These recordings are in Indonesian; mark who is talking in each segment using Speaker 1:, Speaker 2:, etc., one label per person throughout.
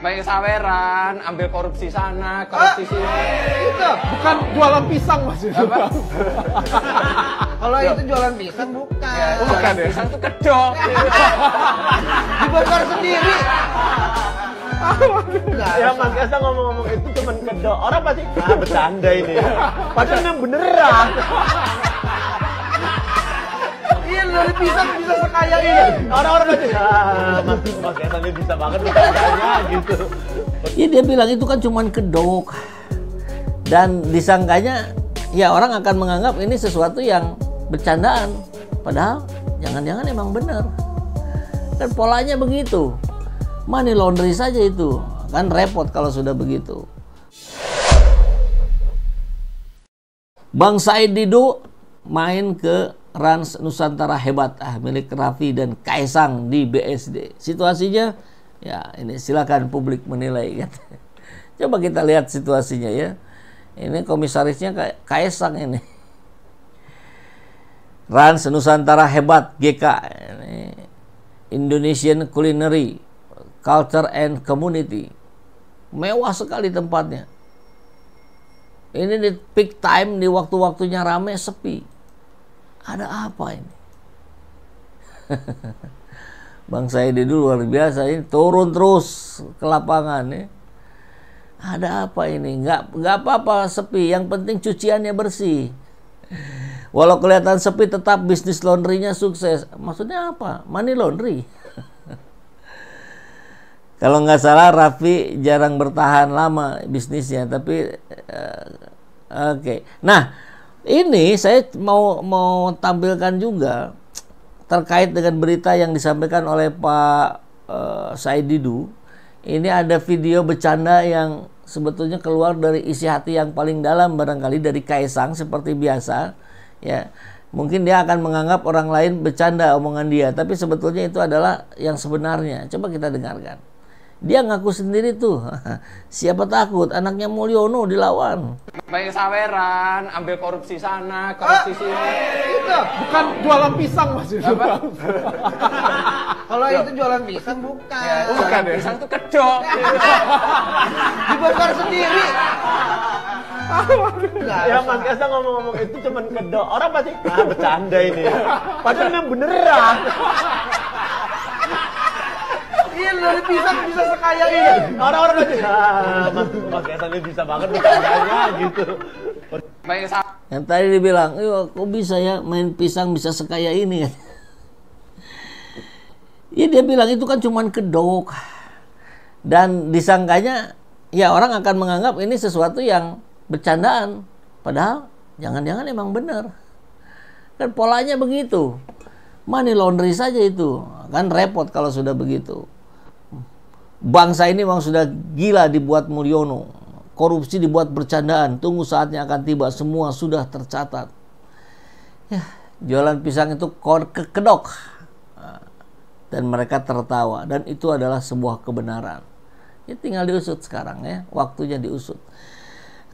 Speaker 1: main saweran, ambil korupsi sana, korupsi ah, sini. Itu bukan jualan pisang mas itu. Kalau iya. itu jualan pisang bukan. Ya, bukan, bukan ya. Pisang itu kedok. Dibakar sendiri. ya Mas Kesa ngomong-ngomong itu cuman kedok. Orang pasti ah bercanda ini. Ya. Padahal yang beneran nyari pisang bisa sekaya ini. Orang-orang aja, ah, mas, mas bisa banget kayaknya gitu. Iya dia bilang itu kan cuman kedok. Dan disangkanya ya orang akan menganggap ini sesuatu yang bercandaan. Padahal jangan-jangan emang benar. Kan polanya begitu. Money laundry saja itu. Kan repot kalau sudah begitu. Bang Said Didu main ke Rans Nusantara hebat ah milik Raffi dan Kaisang di BSD. Situasinya ya ini silakan publik menilai gitu. Coba kita lihat situasinya ya. Ini komisarisnya Kaisang ini. Rans Nusantara hebat GK ini Indonesian Culinary Culture and Community. Mewah sekali tempatnya. Ini di peak time di waktu-waktunya rame sepi ada apa ini? Bang saya di dulu luar biasa ini turun terus ke lapangan ya. Ada apa ini? Gak enggak apa-apa sepi, yang penting cuciannya bersih. Walau kelihatan sepi tetap bisnis laundrynya sukses. Maksudnya apa? Money laundry. Kalau nggak salah Raffi jarang bertahan lama bisnisnya, tapi uh, oke. Okay. Nah, ini saya mau mau tampilkan juga terkait dengan berita yang disampaikan oleh Pak uh, Saididu. Ini ada video bercanda yang sebetulnya keluar dari isi hati yang paling dalam barangkali dari Kaisang seperti biasa ya. Mungkin dia akan menganggap orang lain bercanda omongan dia, tapi sebetulnya itu adalah yang sebenarnya. Coba kita dengarkan. Dia ngaku sendiri tuh. Siapa takut anaknya Mulyono dilawan. Main saweran, ambil korupsi sana, ah, korupsi ah, sini. Eh, itu bukan jualan pisang Mas Kalau itu jualan pisang bukan. Ya, bukan jualan ya. pisang itu kedok. Dibakar sendiri. Gak ya Mas Kesa ngomong-ngomong itu cuman kedok. Orang pasti ah bercanda ini. Ya. Padahal memang beneran dari pisang bisa sekaya ini. Orang-orang aja. Ah, Mas, Mas bisa banget bercandanya gitu. Main Yang tadi dibilang, iya kok bisa ya main pisang bisa sekaya ini kan. Ya dia bilang itu kan cuman kedok. Dan disangkanya ya orang akan menganggap ini sesuatu yang bercandaan. Padahal jangan-jangan emang benar. Kan polanya begitu. Money laundry saja itu. Kan repot kalau sudah begitu. Bangsa ini memang sudah gila dibuat Mulyono. Korupsi dibuat bercandaan. Tunggu saatnya akan tiba. Semua sudah tercatat. Ya, jualan pisang itu kor kekedok. Dan mereka tertawa. Dan itu adalah sebuah kebenaran. Ya tinggal diusut sekarang ya. Waktunya diusut.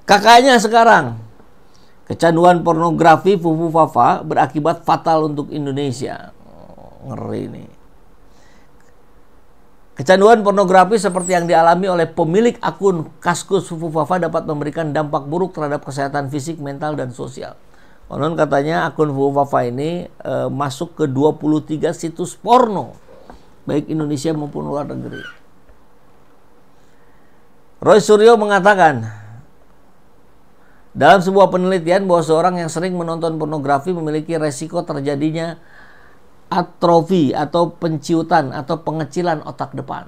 Speaker 1: Kakaknya sekarang. Kecanduan pornografi Fufu Fafa berakibat fatal untuk Indonesia. Ngeri nih. Kecanduan pornografi seperti yang dialami oleh pemilik akun Kaskus Fufafa dapat memberikan dampak buruk terhadap kesehatan fisik, mental, dan sosial. Konon katanya akun Fufafa ini e, masuk ke 23 situs porno, baik Indonesia maupun luar negeri. Roy Suryo mengatakan, dalam sebuah penelitian bahwa seorang yang sering menonton pornografi memiliki resiko terjadinya atrofi atau penciutan atau pengecilan otak depan.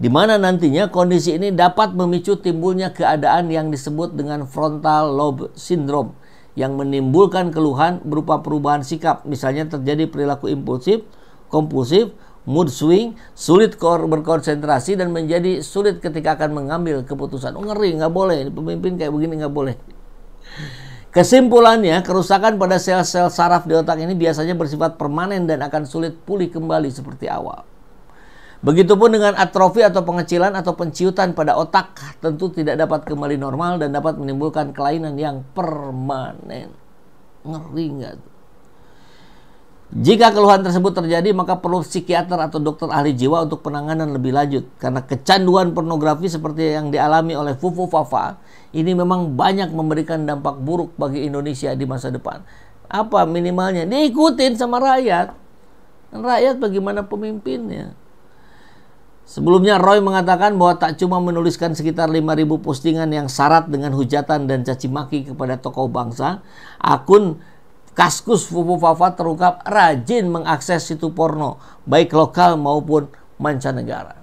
Speaker 1: Di mana nantinya kondisi ini dapat memicu timbulnya keadaan yang disebut dengan frontal lobe syndrome yang menimbulkan keluhan berupa perubahan sikap, misalnya terjadi perilaku impulsif, kompulsif, mood swing, sulit berkonsentrasi dan menjadi sulit ketika akan mengambil keputusan. Oh, ngeri, nggak boleh, pemimpin kayak begini nggak boleh. Kesimpulannya, kerusakan pada sel-sel saraf di otak ini biasanya bersifat permanen dan akan sulit pulih kembali seperti awal. Begitupun dengan atrofi atau pengecilan atau penciutan pada otak tentu tidak dapat kembali normal dan dapat menimbulkan kelainan yang permanen. Ngeri nggak tuh? Jika keluhan tersebut terjadi, maka perlu psikiater atau dokter ahli jiwa untuk penanganan lebih lanjut. Karena kecanduan pornografi seperti yang dialami oleh Fufu Fafa ini memang banyak memberikan dampak buruk bagi Indonesia di masa depan. Apa minimalnya? Diikutin sama rakyat. rakyat bagaimana pemimpinnya? Sebelumnya Roy mengatakan bahwa tak cuma menuliskan sekitar 5000 postingan yang syarat dengan hujatan dan caci maki kepada tokoh bangsa, akun Kaskus Fufu Fafa terungkap rajin mengakses situ porno, baik lokal maupun mancanegara.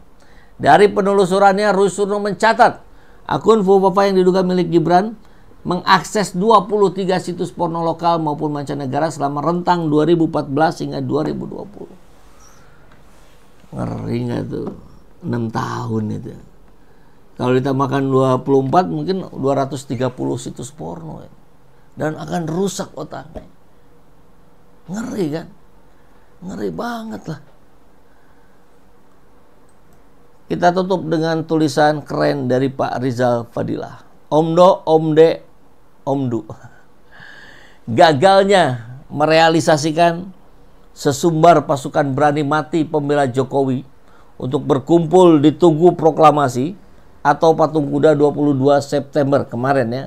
Speaker 1: Dari penelusurannya, Rusurno mencatat Akun Fufapa yang diduga milik Gibran mengakses 23 situs porno lokal maupun mancanegara selama rentang 2014 hingga 2020. Ngeri gak tuh? 6 tahun itu. Kalau ditambahkan 24 mungkin 230 situs porno ya. Dan akan rusak otaknya. Ngeri kan? Ngeri banget lah. Kita tutup dengan tulisan keren dari Pak Rizal Fadilah. Omdo, omde, omdu. Gagalnya merealisasikan sesumbar pasukan berani mati pembela Jokowi untuk berkumpul di Tugu Proklamasi atau Patung Kuda 22 September kemarin ya.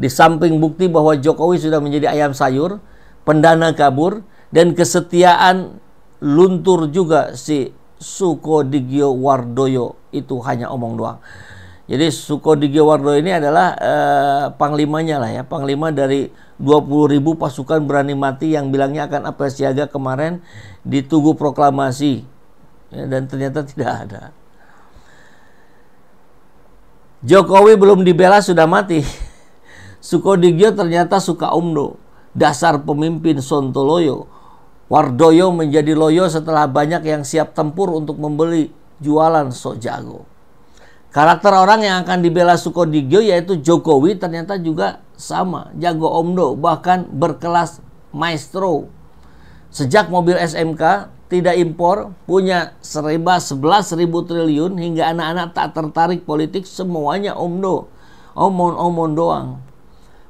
Speaker 1: Di samping bukti bahwa Jokowi sudah menjadi ayam sayur, pendana kabur, dan kesetiaan luntur juga si Sukodigyo Wardoyo itu hanya omong doang. Jadi Sukodigyo Wardoyo ini adalah eh, panglimanya lah ya, panglima dari 20 ribu pasukan berani mati yang bilangnya akan apel siaga kemarin di Tugu Proklamasi ya, dan ternyata tidak ada. Jokowi belum dibela sudah mati. Sukodigyo ternyata suka umno dasar pemimpin Sontoloyo Wardoyo menjadi loyo setelah banyak yang siap tempur untuk membeli jualan sok jago. Karakter orang yang akan dibela Sukodigyo yaitu Jokowi ternyata juga sama, jago omdo, bahkan berkelas maestro. Sejak mobil SMK tidak impor, punya seriba 11 ribu triliun hingga anak-anak tak tertarik politik semuanya omdo, omon-omon doang.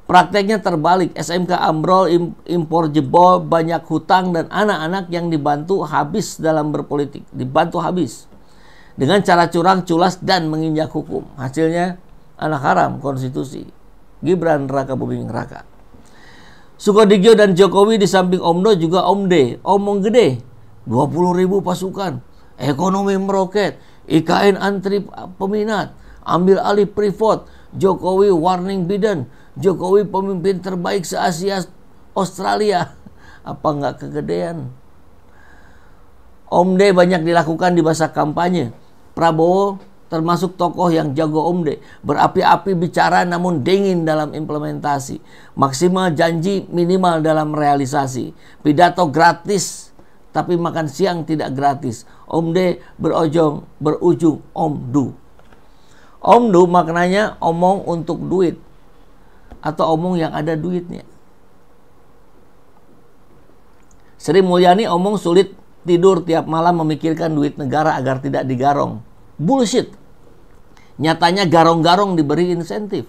Speaker 1: Prakteknya terbalik, SMK Ambrol impor jebol, banyak hutang dan anak-anak yang dibantu habis dalam berpolitik, dibantu habis. Dengan cara curang, culas dan menginjak hukum. Hasilnya anak haram konstitusi. Gibran raka bumi raka, Sukodigyo dan Jokowi di samping omno juga Omde, omong gede. 20 ribu pasukan, ekonomi meroket, IKN antri peminat, ambil alih Privat, Jokowi warning Biden, Jokowi pemimpin terbaik se-Asia Australia. Apa nggak kegedean? Omde banyak dilakukan di masa kampanye. Prabowo termasuk tokoh yang jago omde, berapi-api bicara namun dingin dalam implementasi, maksimal janji minimal dalam realisasi, pidato gratis tapi makan siang tidak gratis, omde berojong berujung omdu. Omdu maknanya omong untuk duit atau omong yang ada duitnya. Sri Mulyani omong sulit tidur tiap malam memikirkan duit negara agar tidak digarong. Bullshit. Nyatanya garong-garong diberi insentif.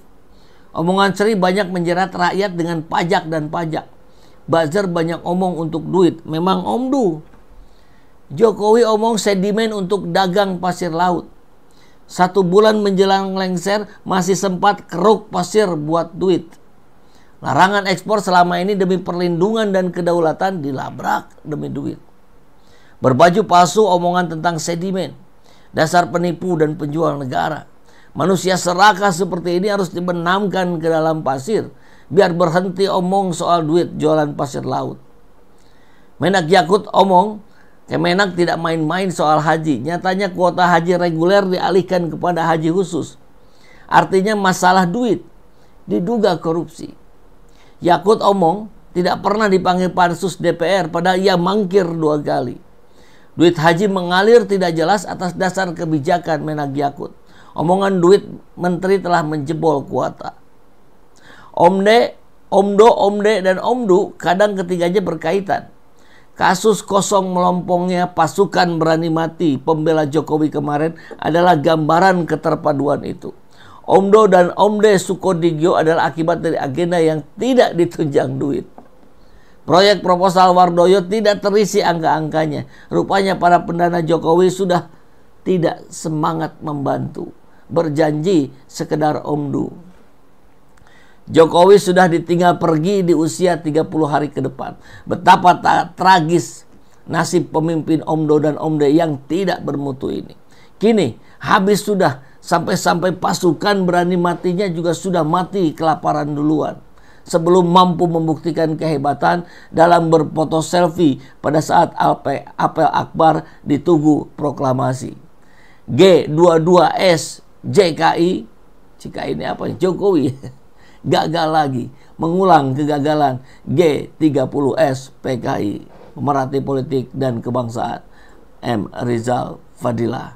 Speaker 1: Omongan Sri banyak menjerat rakyat dengan pajak dan pajak. Bazar banyak omong untuk duit. Memang omdu. Jokowi omong sedimen untuk dagang pasir laut. Satu bulan menjelang lengser masih sempat keruk pasir buat duit. Larangan ekspor selama ini demi perlindungan dan kedaulatan dilabrak demi duit. Berbaju palsu omongan tentang sedimen, dasar penipu dan penjual negara. Manusia serakah seperti ini harus dibenamkan ke dalam pasir biar berhenti omong soal duit jualan pasir laut. Menak Yakut omong Kemenak tidak main-main soal haji. Nyatanya kuota haji reguler dialihkan kepada haji khusus. Artinya masalah duit diduga korupsi. Yakut Omong tidak pernah dipanggil pansus DPR padahal ia mangkir dua kali. Duit haji mengalir tidak jelas atas dasar kebijakan Menak Yakut. Omongan duit menteri telah menjebol kuota. Omde, Omdo, Omde, dan Omdu kadang ketiganya berkaitan Kasus kosong melompongnya pasukan berani mati pembela Jokowi kemarin adalah gambaran keterpaduan itu. Omdo dan Omde Sukodigyo adalah akibat dari agenda yang tidak ditunjang duit. Proyek proposal Wardoyo tidak terisi angka-angkanya. Rupanya para pendana Jokowi sudah tidak semangat membantu. Berjanji sekedar omdo Jokowi sudah ditinggal pergi di usia 30 hari ke depan. Betapa tragis nasib pemimpin Omdo dan Omde yang tidak bermutu ini. Kini habis sudah sampai-sampai pasukan berani matinya juga sudah mati kelaparan duluan. Sebelum mampu membuktikan kehebatan dalam berfoto selfie pada saat apel akbar di Tugu Proklamasi. G22S JKI, jika ini apa? Jokowi gagal lagi, mengulang kegagalan G30S PKI, pemerhati politik dan kebangsaan M. Rizal Fadilah.